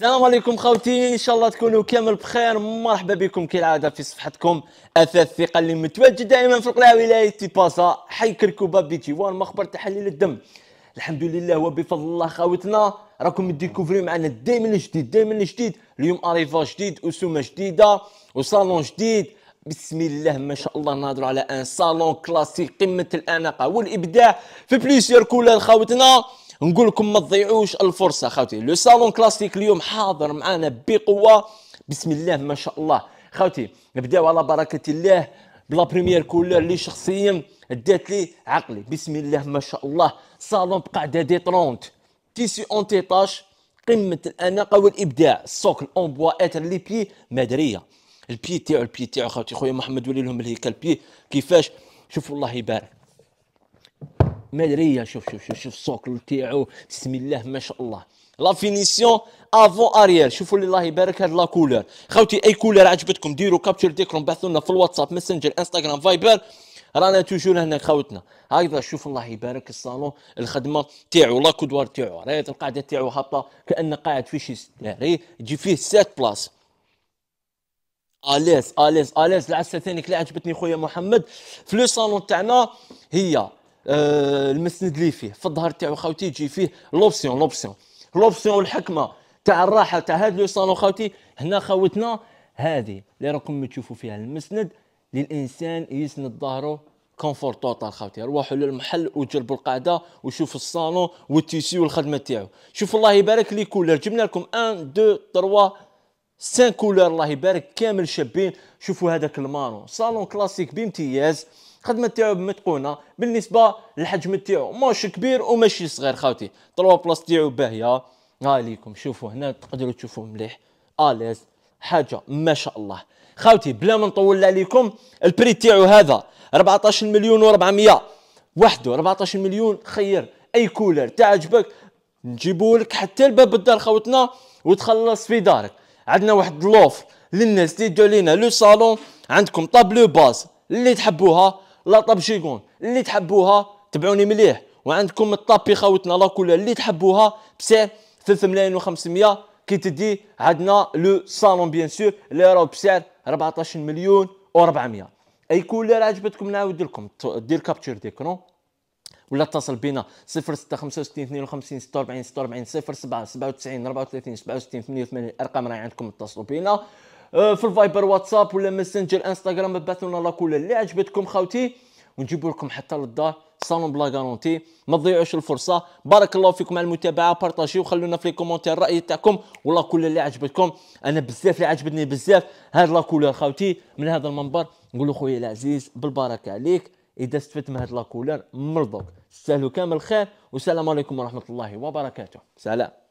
السلام عليكم خوتي ان شاء الله تكونوا كامل بخير مرحبا بكم كالعاده في صفحتكم اثاث الثقه اللي متواجد دائما في القلعه ولايه تيباسا حي كركوبا كركوبه بتيوان مخبر تحليل الدم الحمد لله وبفضل الله خاوتنا راكم ديكوفري معنا دائما جديد دائما جديد اليوم اريفا جديد اسومه جديده وصالون جديد بسم الله ما شاء الله نهضر على ان صالون كلاسيك قمه الاناقه والابداع في بليسير كولر خاوتنا نقول لكم ما تضيعوش الفرصه خاوتي لو صالون كلاسيك اليوم حاضر معنا بقوه بسم الله ما شاء الله خاوتي نبداو على بركه الله بلا بريمير كولور لي شخصيا دات لي عقلي بسم الله ما شاء الله صالون بقعده دي 30 تيسي اون تيطاش قمه الاناقه والابداع السوكل اون بوا اتر لي بي مدريه البي تاعو البي تاعو خاوتي خويا محمد ولي لهم الهيكل بي كيفاش شوفوا الله يبارك مدريه شوف شوف شوف شوف السوكل تاعو بسم الله ما شاء الله لا فينيسيون افون اريير شوفوا لي الله يبارك هاد لا كولور خاوتي اي كولور عجبتكم ديروا كابتشر ديكرون بعثوا لنا في الواتساب ماسنجر انستغرام فايبر رانا توجور هنا خاوتنا هكذا شوف الله يبارك الصالون الخدمه تاعو لا كودوار تاعو رايت القاعده تاعو هابطه كان قاعد في شي ستاري تجي فيه سات بلاص اليس اليس اليس العسل ثاني كلا عجبتني خويا محمد في لو صالون تاعنا هي آه، المسند اللي فيه في الظهر تاعو خاوتي تجي فيه لوبسيون لوبسيون لوبسيون الحكمه تاع الراحه تاع هذا لو صالون خاوتي هنا خاوتنا هذه اللي راكم تشوفوا فيها المسند للانسان يسند ظهره كونفور توتال خاوتي روحوا للمحل وجربوا القاعده وشوفوا الصالون والتيسي والخدمه تاعو شوفوا الله يبارك لي كولر جبنا لكم 1 2 3 سان كولور الله يبارك كامل شابين شوفوا هذاك المارون صالون كلاسيك بامتياز خدمة تاعو متقونه بالنسبه للحجم تاعو ماشي كبير وماشي صغير خاوتي طلوا بلاص تاعو باهيه ها ليكم شوفوا هنا تقدروا تشوفوا مليح اليز حاجه ما شاء الله خاوتي بلا ما نطول عليكم البري تاعو هذا 14 مليون و400 وحده 14 مليون خير اي كولر تعجبك نجيبولك حتى لباب الدار خوتنا وتخلص في دارك عندنا واحد لوفر للناس اللي جا لينا لو صالون عندكم طابلو باز اللي تحبوها لا طابجيكون اللي تحبوها تبعوني مليح وعندكم الطابي خاوتنا لا كولا اللي تحبوها بسعر 3 ملايين و500 كي تدي عندنا لو صالون بيان سور اللي راهو بسعر 14 مليون و400 اي كولر عجبتكم نعاود لكم دير كابتشر ديكرون ولا اتصل بنا 065 52 46 46 07 97 34 67 88 الارقام راهي عندكم اتصلوا بنا آه، في الفايبر واتساب ولا ماسنجر انستغرام بعثوا لنا لاكولا اللي عجبتكم خاوتي ونجيب لكم حتى للدار صالون بلا غارونتي ما تضيعوش الفرصه بارك الله فيكم على المتابعه بارطاجيو وخلونا في الكومنتير الراي تاعكم ولا كل اللي عجبتكم انا بزاف اللي عجبتني بزاف هاد لا كولور خاوتي من هذا المنبر نقول خويا العزيز بالبركه عليك اذا استفدت من هاد لاكولور مرضوك استاهلوا كامل الخير والسلام عليكم ورحمه الله وبركاته سلام